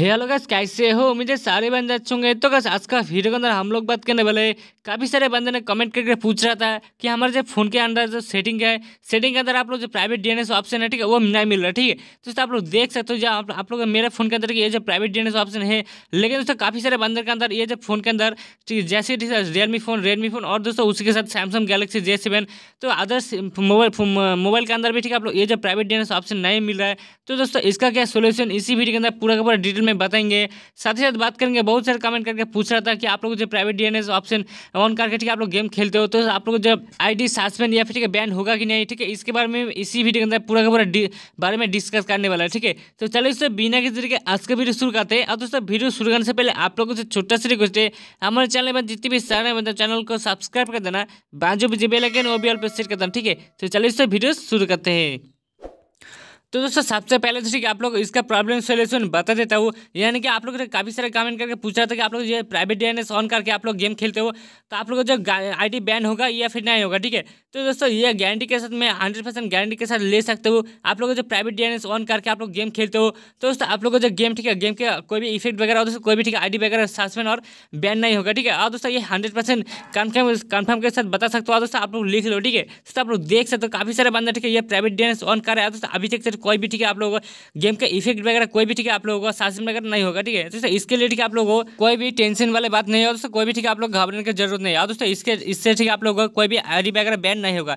Hello guys कैसे हो मुझे सारे बंदे अच्छे होंगे तो गैस आज का वीडियो के अंदर हम लोग बात करने वाले काफ़ी सारे बंदे ने कमेंट करके पूछ रहा था कि हमारे जो फोन के अंदर जो सेटिंग है सेटिंग के अंदर आप लोग जो प्राइवेट डी ऑप्शन है ठीक है वो नहीं मिल रहा ठीक है तो दोस्तों आप लोग देख सकते हो जो आप, आप लोग मेरे फोन के अंदर ये जो प्राइवेट डी ऑप्शन है लेकिन दोस्तों काफ़ी सारे बंदर के अंदर ये जो फोन के अंदर जैसे रियलमी फोन रेडमी फोन और दोस्तों उसी के साथ सैमसंग गैलेक्सी जे सेवन तो अदर्स मोबाइल मोबाइल के अंदर भी ठीक है आप लोग ये जो प्राइवेट डी ऑप्शन नहीं मिल रहा है तो दोस्तों इसका क्या सोल्यूशन इसी वीडियो के अंदर पूरा का पूरा डिटेल में में बताएंगे साथ ही साथ बात करेंगे बहुत सारे कमेंट करके पूछ रहा था कि आप लोग जो प्राइवेट डी ऑप्शन ऑन करके ठीक है आप लोग गेम खेलते हो तो आप लोग जब आई डी सस्पेंड या फिर ठीक है बैन होगा कि नहीं ठीक है इसके बारे में इसी वीडियो के अंदर पूरा का पूरा बारे में डिस्कस करने वाला है ठीक है तो चलो इससे बिना किसी तरीके आज का वीडियो शुरू करते हैं और दोस्तों वीडियो शुरू करने से पहले आप लोगों से छोटा सी रिक्वेस्ट है हमारे चैनल में जितनी भी सारे मतलब चैनल को सब्सक्राइब कर देना बाजू में बेलाइकन वो भी ऑल पर सेट कर देना ठीक है तो चलो इससे वीडियो शुरू करते हैं तो दोस्तों सबसे पहले तो ठीक है आप लोग इसका प्रॉब्लम सोल्यूशन बता देता हूँ यानी कि आप लोग काफ़ी सारे कमेंट करके पूछा था कि आप लोग जो प्राइवेट डीएनएस ऑन करके आप लोग गेम खेलते हो तो आप लोग जो आईडी बैन होगा या फिर नहीं होगा ठीक है तो दोस्तों ये गारंटी के साथ मैं हंड्रेड परसेंट गारंटी के साथ ले सकते हो आप लोग जो प्राइवेट डी ऑन करके आप लोग गेम खेलते हो तो दोस्तों आप लोग जो गेम ठीक है गेम के कोई भी इफेक्ट वगैरह हो दोस्तों कोई भी ठीक है आई वगैरह सस्पेंड और बैन नहीं होगा ठीक है और दोस्तों ये हंड्रेड परसेंट कन्फर्म कन्फर्म के साथ बता सकते हो दोस्तों आप लोग लिख लो ठीक है आप लोग देख सकते हो काफ़ी सारे बंदा ठीक है ये प्राइवेट डी ऑन कर रहे हैं दोस्तों अभी तक कोई भी ठीक है आप लोगों को गेम का इफेक्ट वगैरह कोई भी ठीक है आप लोगों को सास वगैरह नहीं होगा ठीक है दोस्तों इसके लिए ठीक है आप लोगों को कोई भी टेंशन वाले बात नहीं है दोस्तों कोई भी ठीक है आप लोग घबराने की जरूरत नहीं है दोस्तों इसके इससे ठीक है आप लोगों को कोई भी आई वगैरह बैन नहीं होगा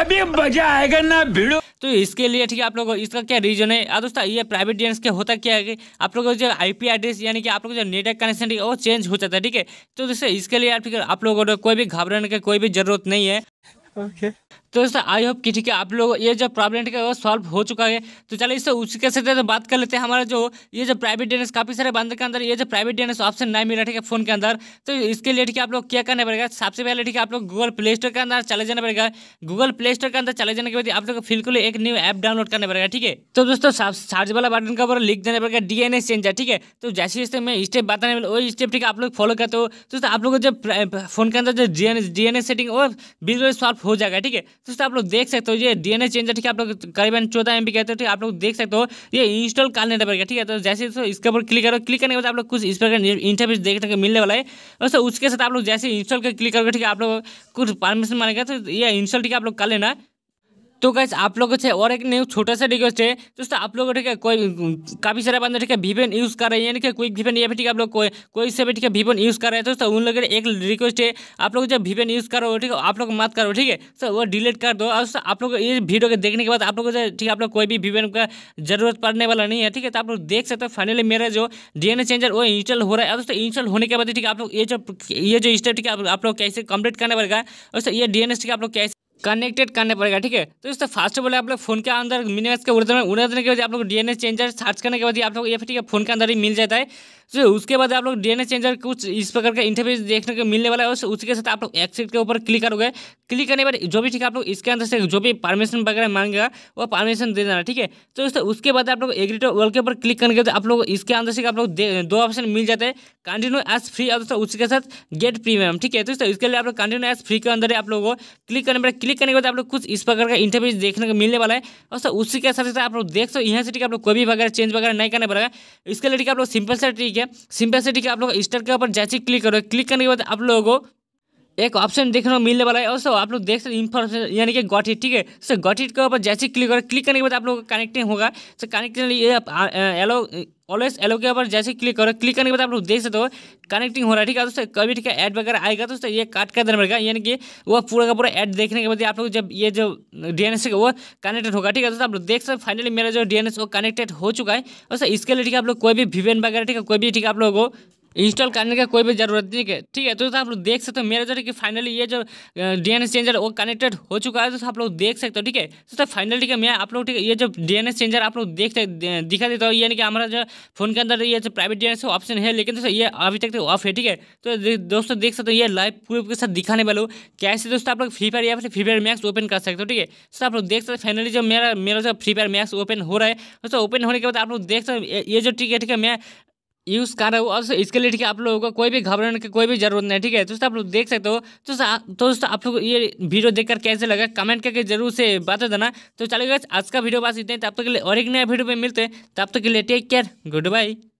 अभी मजा आएगा ना भिड़ो तो इसके लिए ठीक है आप लोग इसका क्या रीजन है यार दोस्तों ये प्राइवेट डेंस के होता क्या है कि आप लोगों लोग जो आईपी एड्रेस यानी कि आप लोगों लोग जो नेटवर्क कनेक्शन है वो चेंज हो जाता है ठीक है तो दोस्तों इसके लिए आप लोगों को कोई भी घबराने की कोई भी जरूरत नहीं है ओके okay. तो दोस्तों आई होप कि ठीक है आप लोग ये जो प्रॉब्लम ठीक है वो सॉल्व हो चुका है तो चलिए इससे उसी के साथ तो बात कर लेते हैं हमारा जो ये जो प्राइवेट डी काफ़ी सारे बंदर के अंदर ये जो प्राइवेट डी ऑप्शन नहीं मिला ठीक है फोन के अंदर तो इसके लिए ठीक है आप लोग क्या करना पड़ेगा सबसे पहले ठीक है आप लोग गूगल प्ले स्टोर के अंदर चले जाना पड़ेगा गूगल प्ले स्टोर के अंदर चले जाने के बाद आप लोग बिल्कुल एक न्यू ऐप डाउनलोड करना पड़ेगा ठीक है तो दोस्तों सर्च वाला बटन का ऊपर लिख देना पड़ेगा डी एन चेंजर ठीक है तो जैसे जैसे मैं स्टेप बताने वो वही स्टेप ठीक है आप लोग फॉलो करते हो तो आप लोग जब फोन के अंदर जो डी एन सेटिंग और बिल्कुल सॉल्व हो जाएगा ठीक है तो आप लोग देख सकते हो ये डीएनए चेंजर ठीक है आप लोग करीबन चौदह एम कहते हो ठीक है आप लोग देख सकते हो ये इंस्टॉल कर लेना पड़ेगा ठीक है तो जैसे तो इसके ऊपर क्लिक करो क्लिक करने के बाद आप लोग कुछ इस प्रकार इंटरफेस देखने को मिलने वाला है दोस्तों उसके साथ आप लोग जैसे इंस्टॉल कर क्लिक करोगे ठीक है आप लोग कुछ परमिशन मानेगा तो ये इंस्टॉल ठीक है आप लोग कर लेना तो कैसे आप लोगों से और एक न्यूज छोटा सा रिक्वेस्ट है दोस्तों आप लोग ठीक है कोई काफ़ी सारे बंदे ठीक है वीपेन यूज़ कर रहे हैं यानी कि क्विक वीपेन या फिर ठीक है आप लोग कोई कोई से भी ठीक है वीपेन यूज़ कर रहे हैं दोस्तों उन लोगों के एक रिक्वेस्ट है आप लोग जब वीपेन यूज़ करो ठीक है आप लोग मत करो ठीक है सर वो डिलीट कर दो और आप लोग ये वीडियो के देखने के बाद आप लोग ठीक है आप लोग कोई भी वीपेन का जरूरत पड़ने वाला नहीं है ठीक है तो आप लोग देख सकते हो फाइनली मेरा जो डी चेंजर वो इंस्टॉल हो रहा है दोस्तों इंस्टॉल होने के बाद ठीक है आप लोग ये जो ये जो स्टेप ठीक है आप लोग कैसे कंप्लीट करना पड़ेगा दोस्तों ये डी ठीक है आप लोग कैसे कनेक्टेड करने पड़ेगा ठीक है तो इससे फास्ट बोले आप लोग फोन के अंदर मिनिमस के उड़ने उड़ने के बाद आप लोग डी एन चेंजर सर्च करने के बाद आप लोग ये ठीक है फोन के अंदर ही मिल जाता है तो उसके बाद आप लोग डी चेंजर कुछ इस प्रकार का इंटरफेस देखने को मिलने वाला है उस उसके साथ आप लोग एक्सेप्ट के ऊपर क्लिक करोगे क्लिक करने पर जो भी ठीक है आप लोग इसके अंदर से जो भी परमिशन वगैरह मांगेगा वो परमिशन दे देना ठीक है तो दोस्तों उसके बाद आप लोग एग्रीट वर्ल के ऊपर क्लिक करने के आप लोग इसके अंदर से आप लोग दो ऑप्शन मिल जाते हैं कंटिन्यू एज फ्री और दोस्तों उसके साथ गेट प्रीमियम ठीक है तो इसके लिए आप लोग कंटिन्यू एज फ्री के अंदर आप लोगों को क्लिक करने पर क्लिक करने के बाद आप लोग कुछ इस प्रकार का इंटरफेस देखने को मिलने वाला है और उसके उसी के साथ आप लोग देख सो यहाँ से ठीक है आप लोग कोई भी वगैरह चेंज वगैरह नहीं करने पड़ेगा इसके लिए ठीक है आप लोग सिंपल सा ठीक है सिंपल से ठीक है आप लोग स्टार के ऊपर जैसे क्लिक करोगे क्लिक करने के बाद आप लोगों को एक ऑप्शन देखने को मिलने वाला है और सो आप लोग देख सकते इन्फॉर्मेशन यानी कि गॉट इट ठीक है सर गॉट इट के ऊपर जैसे क्लिक करो क्लिक करने के बाद आप लोगों का कनेक्टिंग होगा सर कनेक्टिंग ये एलो ऑलवेज एलो के ऊपर जैसे क्लिक करो क्लिक करने के बाद आप लोग देख सकते हो कनेक्टिंग हो रहा है ठीक है दोस्तों कभी ठीक है ऐड वगैरह आएगा दोस्तों ये काट कर देना पड़ेगा यानी कि वो पूरा का पूरा ऐड देखने के बाद आप लोग जब ये जो डी एन एस वो कनेक्टेड होगा ठीक है दोस्तों आप लोग देख सकते फाइनली मेरा जो डी एन एस वो कनेक्टेड हो चुका है दोस्तों इसके लिए ठीक है आप लोग कोई भी वीवेन वगैरह ठीक है कोई भी ठीक है आप लोगों को इंस्टॉल करने का कोई भी ज़रूरत नहीं है ठीक है तो, तो, आप लोग देख सकते हो मेरा जो है कि फाइनली ये जो डीएनएस चेंजर वो कनेक्टेड हो चुका है तो, तो, आप लोग देख सकते हो ठीक है तो, फाइनली ठीक है मैं आप लोग ठीक है ये जो डीएनएस चेंजर आप लोग देख दिखा देता हूँ यानी कि हमारा जो फोन के अंदर ये जो प्राइवेट डीएनएस ऑप्शन है लेकिन दोस्तों ये अभी तक तो ऑफ है ठीक है तो दोस्तों देख सकते हो ये लाइव प्रूफ के साथ दिखाने वाले कैसे दोस्तों आप लोग फ्री फायर या फिर फ्री फायर मैक्स ओपन कर सकते हो ठीक है तो, तो आप लोग देख सकते फाइनली जो मेरा मेरा जो फ्री फायर मैक्स ओपन हो रहा है दोस्तों ओपन होने के बाद आप लोग देख सकते हो ये जो ठीक है ठीक है मैं यूज़ कर रहे हो और इसके लिए ठीक है आप लोगों को कोई भी घबराने की कोई भी जरूरत नहीं ठीक है दोस्तों आप लोग देख सकते हो तो दोस्तों आप तो लोग ये वीडियो देखकर कैसे लगा कमेंट करके जरूर से बता देना तो चलिए आज का वीडियो बस इतने तब तक के लिए और एक नया वीडियो में मिलते हैं तब तक के लिए टेक केयर गुड बाय